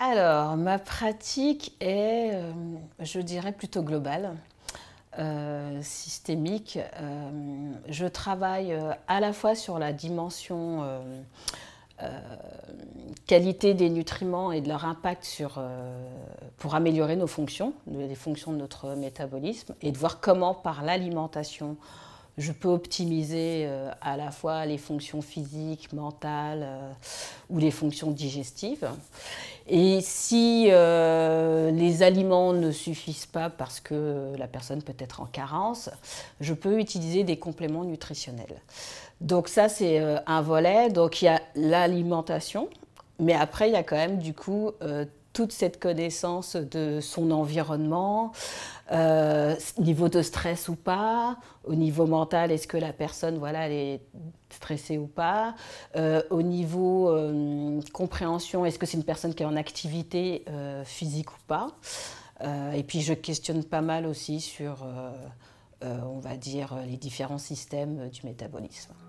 Alors, ma pratique est, euh, je dirais, plutôt globale, euh, systémique. Euh, je travaille à la fois sur la dimension qualité des nutriments et de leur impact sur, pour améliorer nos fonctions, les fonctions de notre métabolisme, et de voir comment, par l'alimentation, je peux optimiser à la fois les fonctions physiques, mentales ou les fonctions digestives. Et si euh, les aliments ne suffisent pas parce que la personne peut être en carence, je peux utiliser des compléments nutritionnels. Donc ça, c'est euh, un volet. Donc il y a l'alimentation, mais après, il y a quand même du coup euh, toute cette connaissance de son environnement, niveau de stress ou pas, au niveau mental, est-ce que la personne voilà, elle est stressée ou pas, au niveau compréhension, est-ce que c'est une personne qui est en activité euh, physique ou pas euh, Et puis je questionne pas mal aussi sur, euh, on va dire, les différents systèmes du métabolisme.